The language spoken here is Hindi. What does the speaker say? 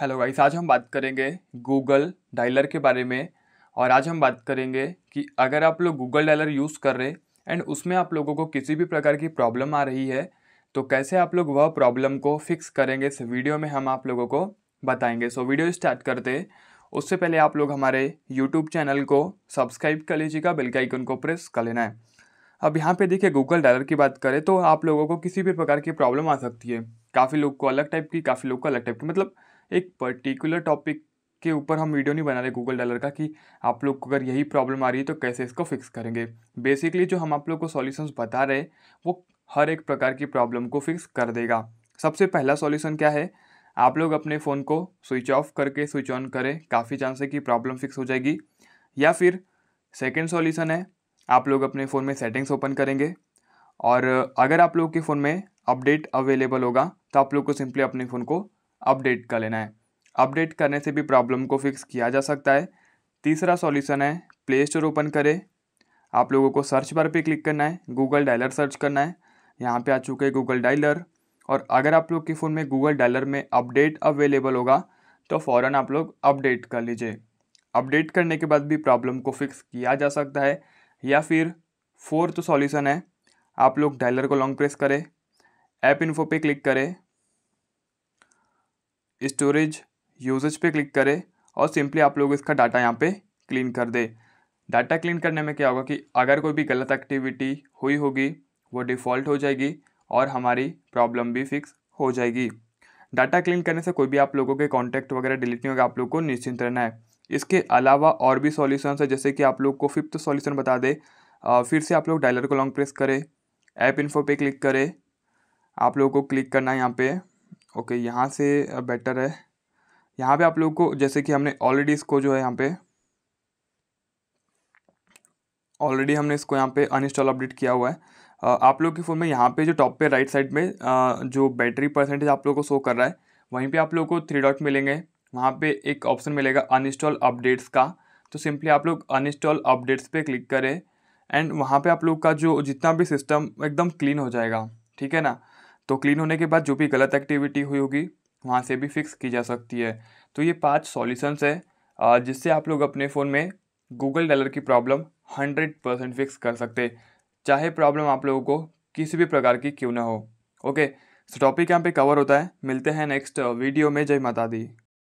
हेलो गाइस आज हम बात करेंगे गूगल डायलर के बारे में और आज हम बात करेंगे कि अगर आप लोग गूगल डायलर यूज़ कर रहे एंड उसमें आप लोगों को किसी भी प्रकार की प्रॉब्लम आ रही है तो कैसे आप लोग वह प्रॉब्लम को फिक्स करेंगे इस वीडियो में हम आप लोगों को बताएंगे सो वीडियो स्टार्ट करते उससे पहले आप लोग हमारे यूट्यूब चैनल को सब्सक्राइब कर लीजिएगा बेल के आइकन को प्रेस कर लेना है अब यहाँ पे देखिए गूगल डायलर की बात करें तो आप लोगों को किसी भी प्रकार की प्रॉब्लम आ सकती है काफ़ी लोग को अलग टाइप की काफ़ी लोग को अलग टाइप की मतलब एक पर्टिकुलर टॉपिक के ऊपर हम वीडियो नहीं बना रहे गूगल डॉलर का कि आप लोग को अगर यही प्रॉब्लम आ रही है तो कैसे इसको फिक्स करेंगे बेसिकली जो हम आप लोग को सॉल्यूशंस बता रहे वो हर एक प्रकार की प्रॉब्लम को फिक्स कर देगा सबसे पहला सॉल्यूशन क्या है आप लोग अपने फ़ोन को स्विच ऑफ करके स्विच ऑन करें काफ़ी चांस है कि प्रॉब्लम फिक्स हो जाएगी या फिर सेकेंड सॉल्यूशन है आप लोग अपने फ़ोन में सेटिंग्स ओपन करेंगे और अगर आप लोग के फ़ोन में अपडेट अवेलेबल होगा तो आप लोग को सिंपली अपने फ़ोन को अपडेट कर लेना है अपडेट करने से भी प्रॉब्लम को फिक्स किया जा सकता है तीसरा सॉल्यूशन है प्ले स्टोर ओपन करें आप लोगों को सर्च बार पे क्लिक करना है गूगल डायलर सर्च करना है यहाँ पे आ चुके हैं गूगल डायलर और अगर आप लोग के फ़ोन में गूगल डायलर में अपडेट अवेलेबल होगा तो फ़ौर आप लोग अपडेट कर लीजिए अपडेट करने के बाद भी प्रॉब्लम को फिक्स किया जा सकता है या फिर फोर्थ सॉल्यूशन है आप लोग डायलर को लॉन्ग प्रेस करें ऐप इन्फो पे क्लिक करें स्टोरेज यूजेज पे क्लिक करें और सिंपली आप लोग इसका डाटा यहाँ पे क्लीन कर दे डाटा क्लीन करने में क्या होगा कि अगर कोई भी गलत एक्टिविटी हुई होगी वो डिफ़ॉल्ट हो जाएगी और हमारी प्रॉब्लम भी फिक्स हो जाएगी डाटा क्लीन करने से कोई भी आप लोगों के कॉन्टैक्ट वगैरह डिलीट नहीं होगा आप लोग को निश्चिंत रहना है इसके अलावा और भी सॉल्यूशन है जैसे कि आप लोग को फिफ्थ सॉल्यूशन बता दे फिर से आप लोग डायलर को लॉन्ग प्रेस करें ऐप इन्फो पे क्लिक करें आप लोगों को क्लिक करना है यहाँ पे ओके यहाँ से बेटर है यहाँ पे आप लोग को जैसे कि हमने ऑलरेडी इसको जो है यहाँ पे ऑलरेडी हमने इसको यहाँ पे अनइंस्टॉल अपडेट किया हुआ है आप लोग के फ़ोन में यहाँ पे जो टॉप पे राइट साइड में जो बैटरी परसेंटेज आप लोग को शो कर रहा है वहीं पे आप लोग को थ्री डॉट मिलेंगे वहाँ पे एक ऑप्शन मिलेगा अनइंस्टॉल अपडेट्स का तो सिंपली आप लोग अनइंस्टॉल अपडेट्स पे क्लिक करें एंड वहाँ पे आप लोग का जो जितना भी सिस्टम एकदम क्लीन हो जाएगा ठीक है ना तो क्लीन होने के बाद जो भी गलत एक्टिविटी हुई होगी वहाँ से भी फिक्स की जा सकती है तो ये पांच सॉल्यूशंस है जिससे आप लोग अपने फ़ोन में गूगल डॉलर की प्रॉब्लम हंड्रेड परसेंट फिक्स कर सकते चाहे प्रॉब्लम आप लोगों को किसी भी प्रकार की क्यों ना हो ओके सो तो टॉपिक यहाँ पे कवर होता है मिलते हैं नेक्स्ट वीडियो में जय माता दी